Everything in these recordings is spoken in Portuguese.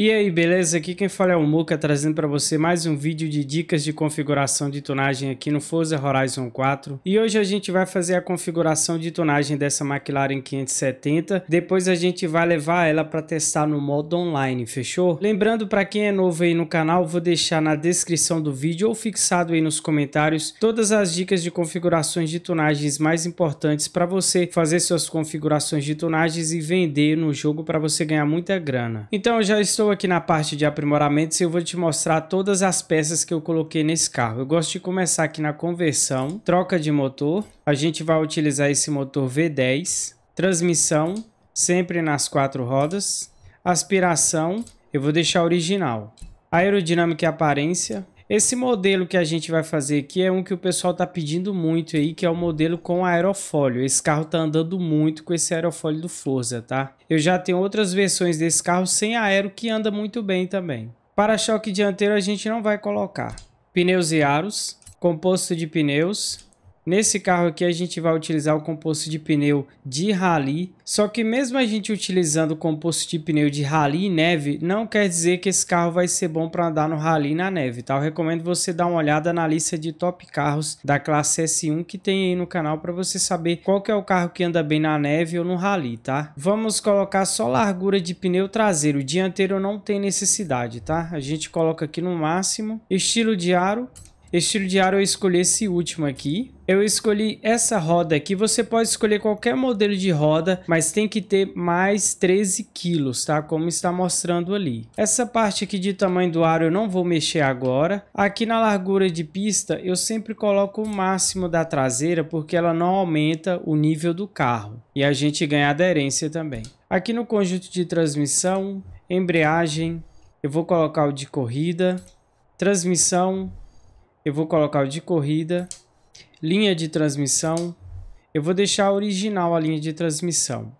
E aí, beleza? Aqui quem fala é o Muca, trazendo para você mais um vídeo de dicas de configuração de tonagem aqui no Forza Horizon 4. E hoje a gente vai fazer a configuração de tonagem dessa McLaren 570, depois a gente vai levar ela para testar no modo online, fechou? Lembrando para quem é novo aí no canal, vou deixar na descrição do vídeo ou fixado aí nos comentários todas as dicas de configurações de tonagens mais importantes para você fazer suas configurações de tonagens e vender no jogo para você ganhar muita grana. Então já estou estou aqui na parte de aprimoramentos e eu vou te mostrar todas as peças que eu coloquei nesse carro. Eu gosto de começar aqui na conversão, troca de motor. A gente vai utilizar esse motor V10, transmissão, sempre nas quatro rodas, aspiração, eu vou deixar original. Aerodinâmica e aparência, esse modelo que a gente vai fazer aqui é um que o pessoal tá pedindo muito aí, que é o modelo com aerofólio. Esse carro tá andando muito com esse aerofólio do Forza, tá? Eu já tenho outras versões desse carro sem aero que anda muito bem também. Para-choque dianteiro a gente não vai colocar. Pneus e aros, composto de pneus, Nesse carro aqui a gente vai utilizar o composto de pneu de rally, só que mesmo a gente utilizando o composto de pneu de rally e neve, não quer dizer que esse carro vai ser bom para andar no rally na neve, tá? Eu recomendo você dar uma olhada na lista de top carros da classe S1 que tem aí no canal para você saber qual que é o carro que anda bem na neve ou no rally, tá? Vamos colocar só largura de pneu traseiro, dianteiro não tem necessidade, tá? A gente coloca aqui no máximo, estilo de aro, Estilo de aro eu escolhi esse último aqui, eu escolhi essa roda aqui, você pode escolher qualquer modelo de roda, mas tem que ter mais 13 quilos, tá? Como está mostrando ali. Essa parte aqui de tamanho do aro eu não vou mexer agora. Aqui na largura de pista eu sempre coloco o máximo da traseira porque ela não aumenta o nível do carro. E a gente ganha aderência também. Aqui no conjunto de transmissão, embreagem, eu vou colocar o de corrida. Transmissão, eu vou colocar o de corrida linha de transmissão. Eu vou deixar original a linha de transmissão.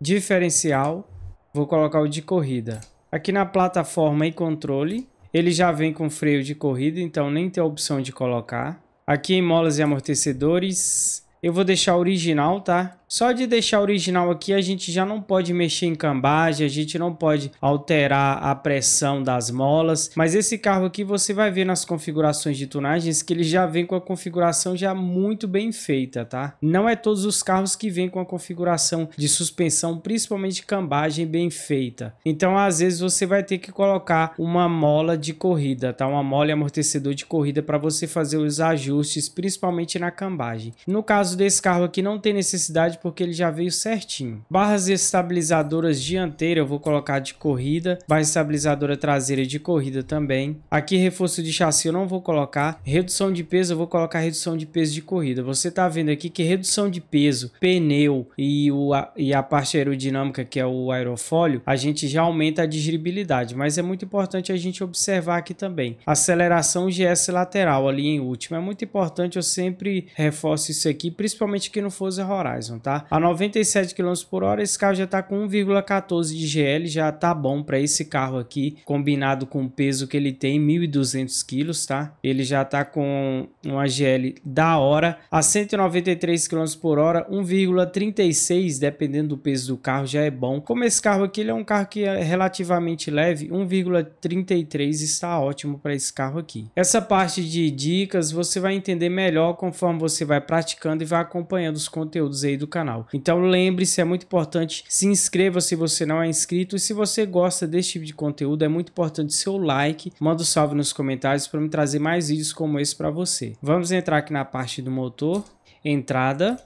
Diferencial, vou colocar o de corrida. Aqui na plataforma e controle, ele já vem com freio de corrida, então nem tem a opção de colocar. Aqui em molas e amortecedores, eu vou deixar original, tá? Só de deixar original aqui, a gente já não pode mexer em cambagem, a gente não pode alterar a pressão das molas. Mas esse carro aqui, você vai ver nas configurações de tunagens que ele já vem com a configuração já muito bem feita, tá? Não é todos os carros que vêm com a configuração de suspensão, principalmente cambagem bem feita. Então, às vezes, você vai ter que colocar uma mola de corrida, tá? Uma mola e amortecedor de corrida para você fazer os ajustes, principalmente na cambagem. No caso desse carro aqui, não tem necessidade porque ele já veio certinho. Barras estabilizadoras dianteira eu vou colocar de corrida, barra estabilizadora traseira de corrida também. Aqui reforço de chassi eu não vou colocar, redução de peso eu vou colocar redução de peso de corrida. Você tá vendo aqui que redução de peso, pneu e, o, e a parte aerodinâmica que é o aerofólio, a gente já aumenta a dirigibilidade, mas é muito importante a gente observar aqui também. Aceleração GS lateral ali em último, é muito importante eu sempre reforço isso aqui, principalmente aqui no Forza Horizon, tá? Tá? A 97 km por hora, esse carro já tá com 1,14 de GL, já tá bom para esse carro aqui, combinado com o peso que ele tem, 1.200 kg, tá? Ele já tá com uma GL da hora, a 193 km por hora, 1,36, dependendo do peso do carro, já é bom. Como esse carro aqui, ele é um carro que é relativamente leve, 1,33 está ótimo para esse carro aqui. Essa parte de dicas você vai entender melhor conforme você vai praticando e vai acompanhando os conteúdos aí do canal. Então lembre-se, é muito importante, se inscreva se você não é inscrito e se você gosta desse tipo de conteúdo, é muito importante seu like, manda um salve nos comentários para me trazer mais vídeos como esse para você. Vamos entrar aqui na parte do motor, entrada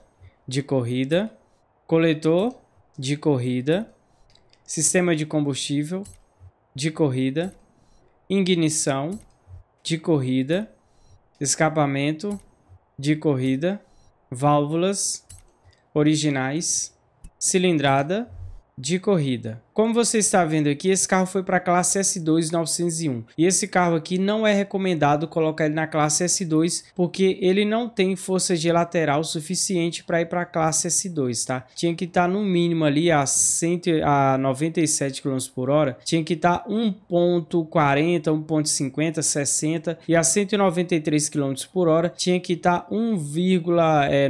de corrida, coletor de corrida, sistema de combustível de corrida, ignição de corrida, escapamento de corrida, válvulas originais, cilindrada, de corrida. Como você está vendo aqui, esse carro foi para a classe S2 901. E esse carro aqui não é recomendado colocar ele na classe S2, porque ele não tem força de lateral suficiente para ir para a classe S2, tá? Tinha que estar tá no mínimo ali a, 100, a 97 km por hora, tinha que estar tá 1.40, 1.50, 60 e a 193 km por hora tinha que estar tá 1,90,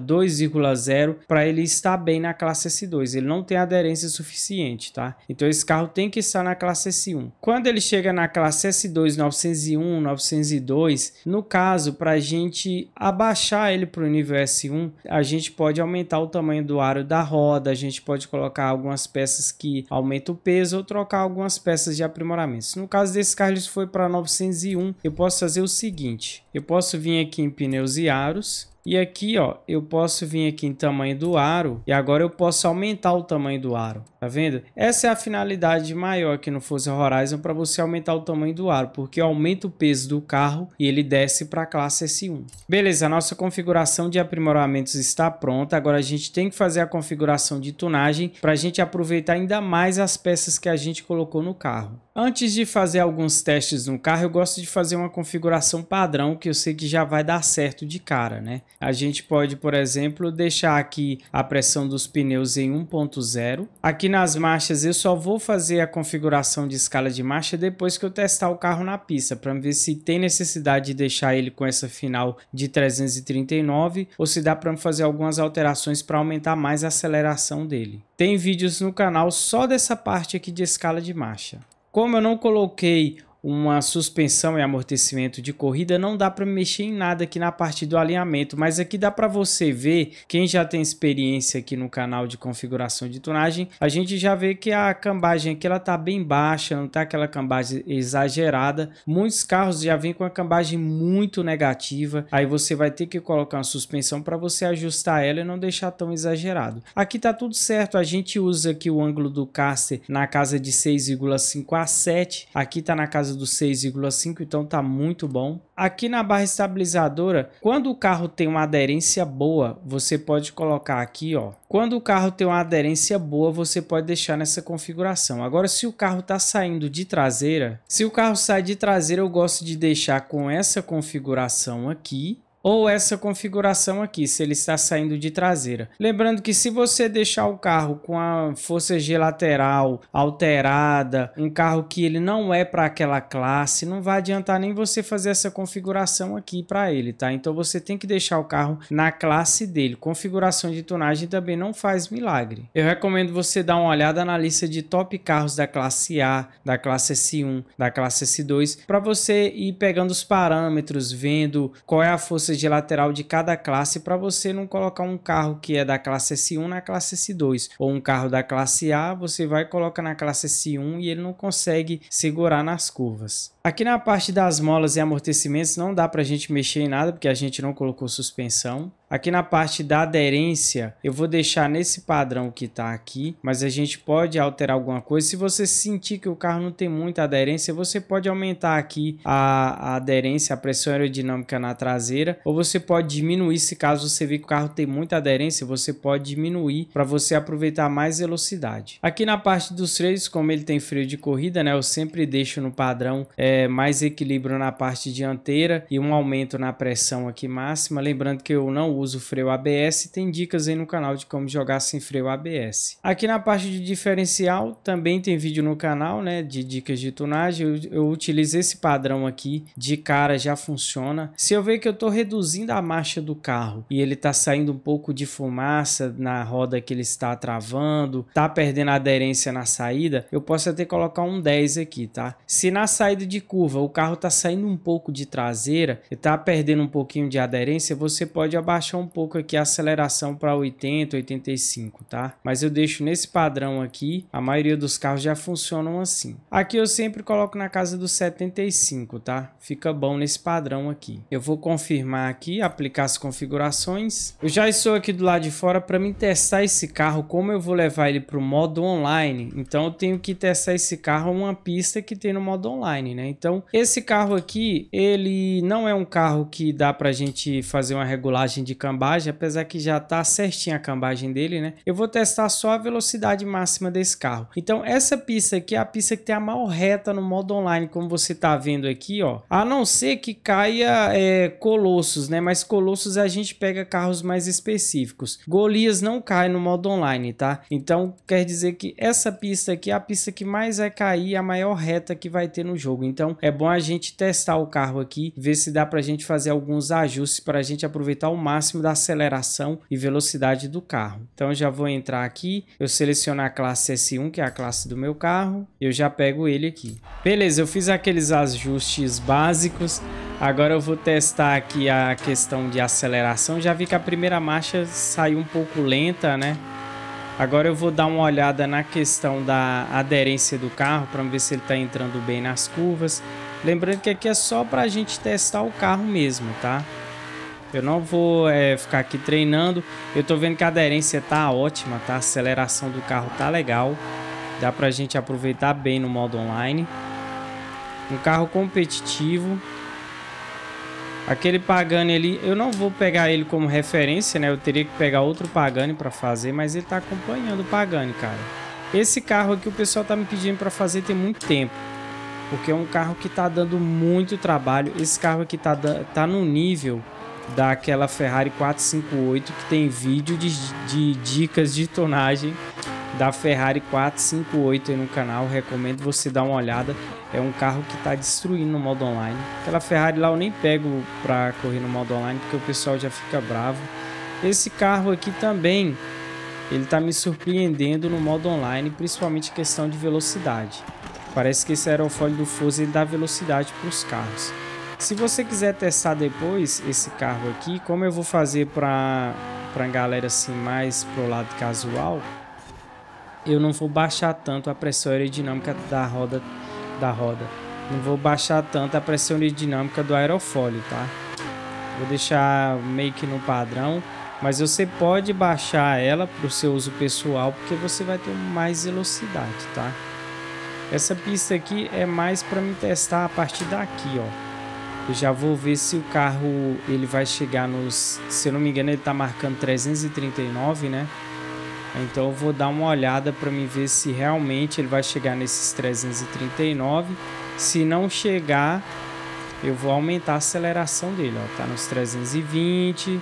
2,0 para ele estar bem na classe S2. Ele não tem aderência suficiente suficiente, tá? Então esse carro tem que estar na classe S1. Quando ele chega na classe S2, 901, 902, no caso, para a gente abaixar ele para o nível S1, a gente pode aumentar o tamanho do aro da roda, a gente pode colocar algumas peças que aumentam o peso ou trocar algumas peças de aprimoramentos. No caso desse carro, ele foi para 901, eu posso fazer o seguinte, eu posso vir aqui em pneus e aros, e aqui, ó, eu posso vir aqui em tamanho do aro e agora eu posso aumentar o tamanho do aro, tá vendo? Essa é a finalidade maior aqui no Forza Horizon para você aumentar o tamanho do aro, porque aumenta o peso do carro e ele desce para a classe S1. Beleza, a nossa configuração de aprimoramentos está pronta, agora a gente tem que fazer a configuração de tunagem para a gente aproveitar ainda mais as peças que a gente colocou no carro. Antes de fazer alguns testes no carro, eu gosto de fazer uma configuração padrão que eu sei que já vai dar certo de cara, né? A gente pode, por exemplo, deixar aqui a pressão dos pneus em 1.0. Aqui nas marchas eu só vou fazer a configuração de escala de marcha depois que eu testar o carro na pista, para ver se tem necessidade de deixar ele com essa final de 339 ou se dá para fazer algumas alterações para aumentar mais a aceleração dele. Tem vídeos no canal só dessa parte aqui de escala de marcha. Como eu não coloquei uma suspensão e amortecimento de corrida, não dá para mexer em nada aqui na parte do alinhamento, mas aqui dá para você ver, quem já tem experiência aqui no canal de configuração de tunagem, a gente já vê que a cambagem aqui ela tá bem baixa, não tá aquela cambagem exagerada. Muitos carros já vêm com a cambagem muito negativa, aí você vai ter que colocar uma suspensão para você ajustar ela e não deixar tão exagerado. Aqui tá tudo certo, a gente usa aqui o ângulo do caster na casa de 6,5 a 7, aqui tá na casa do 6,5, então tá muito bom. Aqui na barra estabilizadora, quando o carro tem uma aderência boa, você pode colocar aqui, ó. Quando o carro tem uma aderência boa, você pode deixar nessa configuração. Agora, se o carro tá saindo de traseira, se o carro sai de traseira, eu gosto de deixar com essa configuração aqui ou essa configuração aqui, se ele está saindo de traseira. Lembrando que se você deixar o carro com a força G lateral alterada, um carro que ele não é para aquela classe, não vai adiantar nem você fazer essa configuração aqui para ele, tá? Então você tem que deixar o carro na classe dele. Configuração de tonagem também não faz milagre. Eu recomendo você dar uma olhada na lista de top carros da classe A, da classe S1, da classe S2, para você ir pegando os parâmetros, vendo qual é a força de lateral de cada classe para você não colocar um carro que é da classe S1 na classe S2 ou um carro da classe A você vai colocar na classe S1 e ele não consegue segurar nas curvas. Aqui na parte das molas e amortecimentos não dá para a gente mexer em nada porque a gente não colocou suspensão. Aqui na parte da aderência, eu vou deixar nesse padrão que está aqui, mas a gente pode alterar alguma coisa. Se você sentir que o carro não tem muita aderência, você pode aumentar aqui a, a aderência, a pressão aerodinâmica na traseira, ou você pode diminuir, se caso você ver que o carro tem muita aderência, você pode diminuir para você aproveitar mais velocidade. Aqui na parte dos freios, como ele tem freio de corrida, né, eu sempre deixo no padrão é, mais equilíbrio na parte dianteira e um aumento na pressão aqui máxima. Lembrando que eu não uso freio ABS, tem dicas aí no canal de como jogar sem freio ABS. Aqui na parte de diferencial, também tem vídeo no canal, né, de dicas de tunagem. Eu, eu utilizo esse padrão aqui, de cara já funciona. Se eu ver que eu estou reduzindo a marcha do carro e ele está saindo um pouco de fumaça na roda que ele está travando, está perdendo aderência na saída, eu posso até colocar um 10 aqui, tá? Se na saída de curva o carro está saindo um pouco de traseira e está perdendo um pouquinho de aderência, você pode abaixar baixar um pouco aqui a aceleração para 80, 85, tá? Mas eu deixo nesse padrão aqui, a maioria dos carros já funcionam assim. Aqui eu sempre coloco na casa dos 75, tá? Fica bom nesse padrão aqui. Eu vou confirmar aqui, aplicar as configurações. Eu já estou aqui do lado de fora para mim testar esse carro, como eu vou levar ele para o modo online. Então eu tenho que testar esse carro uma pista que tem no modo online, né? Então esse carro aqui, ele não é um carro que dá para a gente fazer uma regulagem de cambagem, apesar que já tá certinha a cambagem dele, né? Eu vou testar só a velocidade máxima desse carro. Então essa pista aqui é a pista que tem a maior reta no modo online, como você tá vendo aqui, ó. A não ser que caia é, Colossos, né? Mas Colossos a gente pega carros mais específicos. Golias não cai no modo online, tá? Então quer dizer que essa pista aqui é a pista que mais vai cair, a maior reta que vai ter no jogo. Então é bom a gente testar o carro aqui, ver se dá pra gente fazer alguns ajustes para a gente aproveitar o máximo máximo da aceleração e velocidade do carro. Então eu já vou entrar aqui, eu selecionar a classe S1, que é a classe do meu carro, eu já pego ele aqui. Beleza, eu fiz aqueles ajustes básicos, agora eu vou testar aqui a questão de aceleração, já vi que a primeira marcha saiu um pouco lenta, né? Agora eu vou dar uma olhada na questão da aderência do carro para ver se ele está entrando bem nas curvas. Lembrando que aqui é só para a gente testar o carro mesmo, tá? Eu não vou é, ficar aqui treinando. Eu tô vendo que a aderência tá ótima, tá? A aceleração do carro tá legal. Dá pra gente aproveitar bem no modo online. Um carro competitivo. Aquele Pagani ali, eu não vou pegar ele como referência, né? Eu teria que pegar outro Pagani para fazer, mas ele tá acompanhando o Pagani, cara. Esse carro aqui o pessoal tá me pedindo para fazer tem muito tempo. Porque é um carro que tá dando muito trabalho. Esse carro aqui tá, tá no nível daquela Ferrari 458 que tem vídeo de, de dicas de tonagem da Ferrari 458 aí no canal, recomendo você dar uma olhada. É um carro que está destruindo no modo online. Aquela Ferrari lá eu nem pego para correr no modo online porque o pessoal já fica bravo. Esse carro aqui também, ele está me surpreendendo no modo online, principalmente questão de velocidade. Parece que esse aerofólio do Forza ele dá velocidade para os carros. Se você quiser testar depois esse carro aqui, como eu vou fazer para para galera assim mais pro lado casual, eu não vou baixar tanto a pressão aerodinâmica da roda da roda. Não vou baixar tanto a pressão aerodinâmica do aerofólio, tá? Vou deixar meio que no padrão, mas você pode baixar ela para o seu uso pessoal, porque você vai ter mais velocidade, tá? Essa pista aqui é mais para me testar a partir daqui, ó. Eu já vou ver se o carro ele vai chegar nos... Se eu não me engano, ele tá marcando 339, né? Então eu vou dar uma olhada para me ver se realmente ele vai chegar nesses 339. Se não chegar, eu vou aumentar a aceleração dele, ó. Tá nos 320,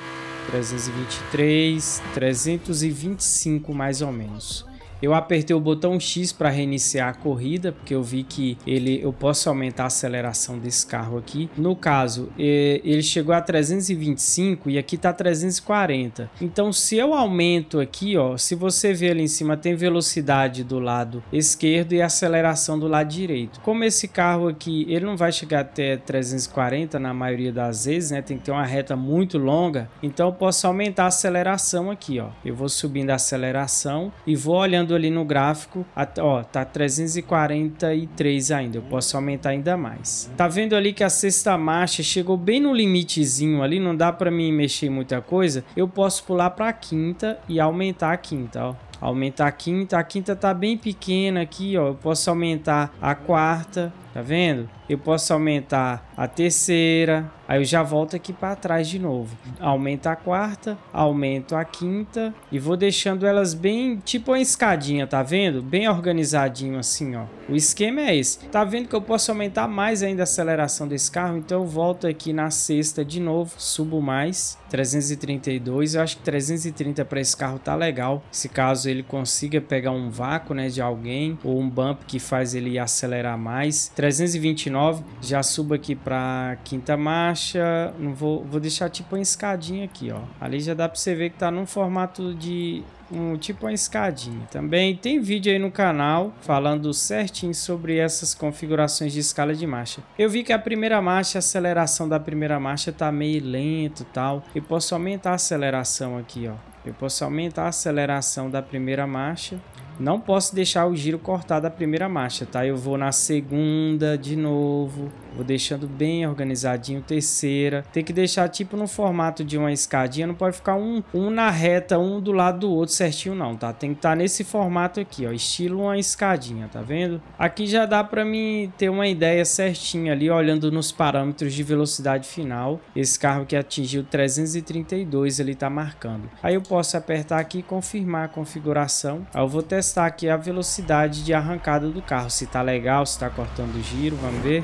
323, 325 mais ou menos. Eu apertei o botão X para reiniciar a corrida, porque eu vi que ele, eu posso aumentar a aceleração desse carro aqui. No caso, ele chegou a 325 e aqui está 340. Então, se eu aumento aqui, ó, se você vê ali em cima, tem velocidade do lado esquerdo e aceleração do lado direito. Como esse carro aqui, ele não vai chegar até 340 na maioria das vezes, né? Tem que ter uma reta muito longa. Então, eu posso aumentar a aceleração aqui, ó. Eu vou subindo a aceleração e vou olhando vendo ali no gráfico, ó, tá 343 ainda, eu posso aumentar ainda mais. Tá vendo ali que a sexta marcha chegou bem no limitezinho ali, não dá para mim mexer muita coisa. Eu posso pular para quinta e aumentar a quinta, ó aumentar a quinta. A quinta tá bem pequena aqui, ó. Eu posso aumentar a quarta, Tá vendo? Eu posso aumentar a terceira, aí eu já volto aqui para trás de novo. Aumento a quarta, aumento a quinta e vou deixando elas bem tipo uma escadinha, tá vendo? Bem organizadinho assim, ó. O esquema é esse. Tá vendo que eu posso aumentar mais ainda a aceleração desse carro? Então eu volto aqui na sexta de novo, subo mais, 332. Eu acho que 330 para esse carro tá legal. Se caso ele consiga pegar um vácuo, né, de alguém ou um bump que faz ele acelerar mais. 329, já subo aqui para quinta marcha, não vou, vou deixar tipo uma escadinha aqui, ó. Ali já dá para você ver que tá num formato de um tipo uma escadinha. Também tem vídeo aí no canal falando certinho sobre essas configurações de escala de marcha. Eu vi que a primeira marcha, a aceleração da primeira marcha tá meio lento tal. Eu posso aumentar a aceleração aqui, ó. Eu posso aumentar a aceleração da primeira marcha. Não posso deixar o giro cortar da primeira marcha, tá? Eu vou na segunda de novo. Vou deixando bem organizadinho. Terceira. Tem que deixar tipo no formato de uma escadinha. Não pode ficar um, um na reta, um do lado do outro certinho não, tá? Tem que estar tá nesse formato aqui, ó. Estilo uma escadinha, tá vendo? Aqui já dá pra mim ter uma ideia certinha ali, olhando nos parâmetros de velocidade final. Esse carro que atingiu 332, ele tá marcando. Aí eu posso apertar aqui e confirmar a configuração. Aí eu vou testar aqui a velocidade de arrancada do carro. Se tá legal, se tá cortando o giro, vamos ver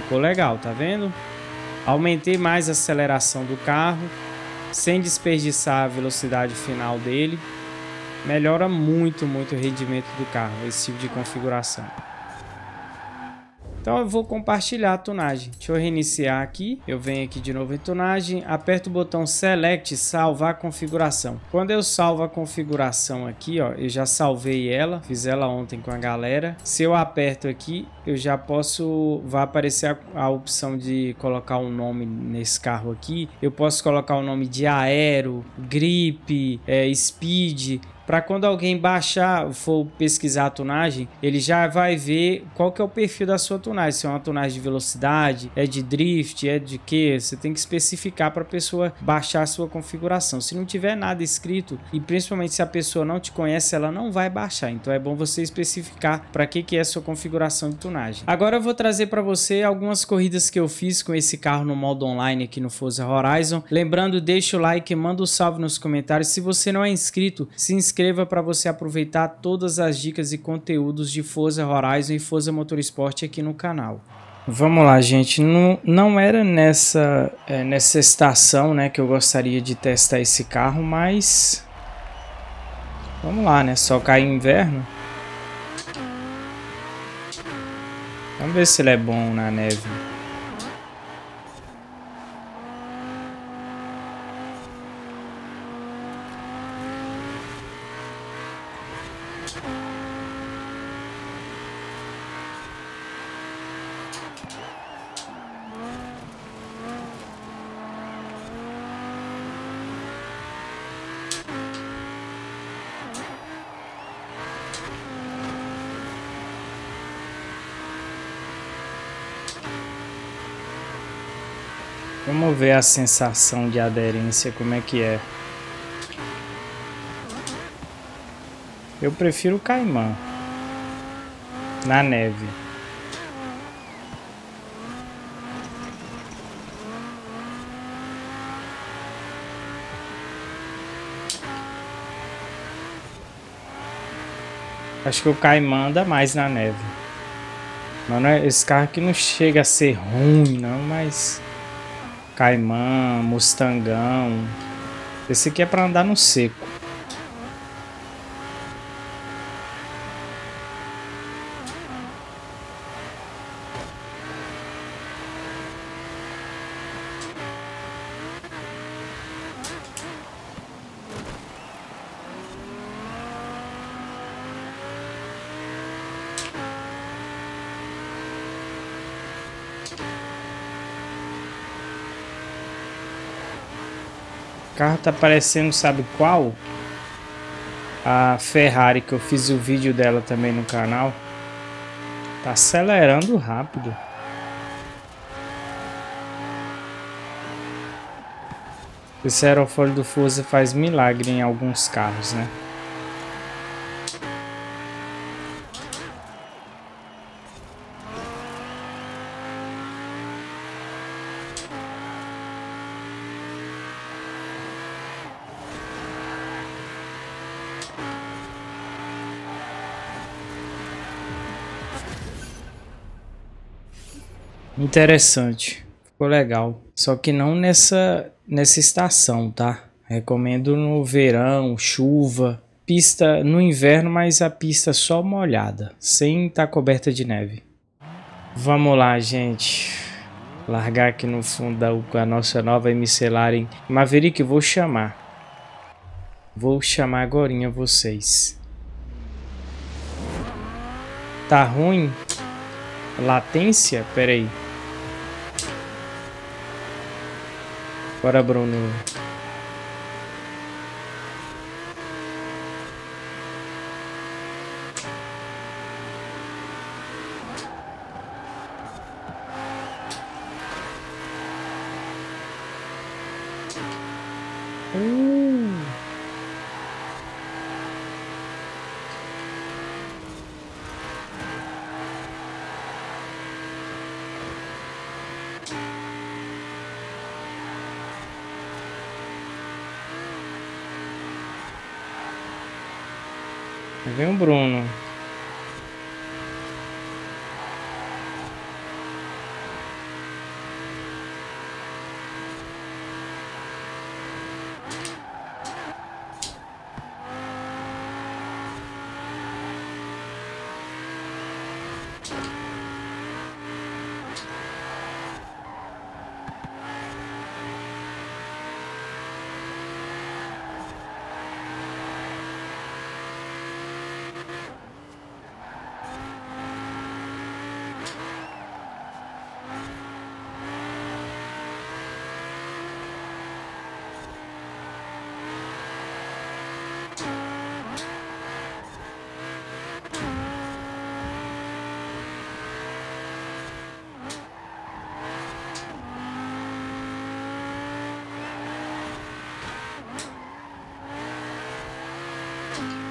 ficou legal, tá vendo? Aumentei mais a aceleração do carro, sem desperdiçar a velocidade final dele. Melhora muito, muito o rendimento do carro, esse tipo de configuração. Então eu vou compartilhar a tunagem. Deixa eu reiniciar aqui. Eu venho aqui de novo em tunagem, aperto o botão select, salvar configuração. Quando eu salvo a configuração aqui, ó, eu já salvei ela, fiz ela ontem com a galera. Se eu aperto aqui, eu já posso, vai aparecer a, a opção de colocar um nome nesse carro aqui. Eu posso colocar o nome de aero, grip, é, speed para quando alguém baixar, for pesquisar a tunagem, ele já vai ver qual que é o perfil da sua tunagem, se é uma tunagem de velocidade, é de drift, é de quê? você tem que especificar para a pessoa baixar a sua configuração. Se não tiver nada escrito e principalmente se a pessoa não te conhece, ela não vai baixar. Então é bom você especificar para que que é a sua configuração de tunagem. Agora eu vou trazer para você algumas corridas que eu fiz com esse carro no modo online aqui no Forza Horizon. Lembrando, deixa o like, manda o um salve nos comentários. Se você não é inscrito, se inscreva inscreva para você aproveitar todas as dicas e conteúdos de Forza Horizon e Forza Motorsport aqui no canal. Vamos lá, gente. Não, não era nessa, é, nessa estação né, que eu gostaria de testar esse carro, mas... Vamos lá, né? Só cai inverno. Vamos ver se ele é bom na neve. Vamos ver a sensação de aderência, como é que é. Eu prefiro o Caimã. Na neve. Acho que o Caimã anda mais na neve. é, esse carro aqui não chega a ser ruim, não, mas... Caimã, Mustangão. Esse aqui é para andar no seco. tá parecendo, sabe qual? A Ferrari, que eu fiz o vídeo dela também no canal. Tá acelerando rápido. Esse aerofólio do Forza faz milagre em alguns carros, né? Interessante. Ficou legal. Só que não nessa, nessa estação, tá? Recomendo no verão, chuva. Pista no inverno, mas a pista só molhada, sem estar tá coberta de neve. Vamos lá, gente. Largar aqui no da com a nossa nova micelar em Maverick, vou chamar. Vou chamar agora vocês. Tá ruim? Latência? Pera aí. Bora, Bruno. vem o Bruno.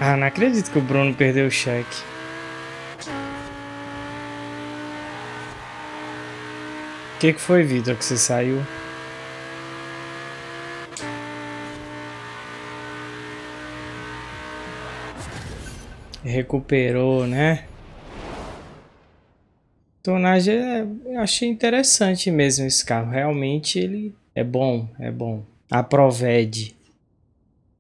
Ah, não acredito que o Bruno perdeu o cheque. O que, que foi, Vitor, que você saiu? Recuperou, né? Tonagem, é, eu achei interessante mesmo esse carro. Realmente ele é bom, é bom. Aprovede.